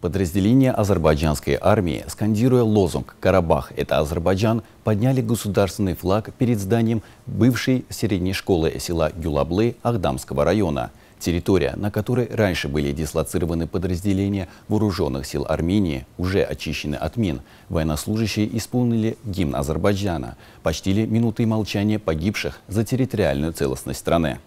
Подразделения азербайджанской армии, скандируя лозунг «Карабах – это Азербайджан», подняли государственный флаг перед зданием бывшей средней школы села Гюлаблы Ахдамского района. Территория, на которой раньше были дислоцированы подразделения вооруженных сил Армении, уже очищены от мин. Военнослужащие исполнили гимн Азербайджана, почтили минуты молчания погибших за территориальную целостность страны.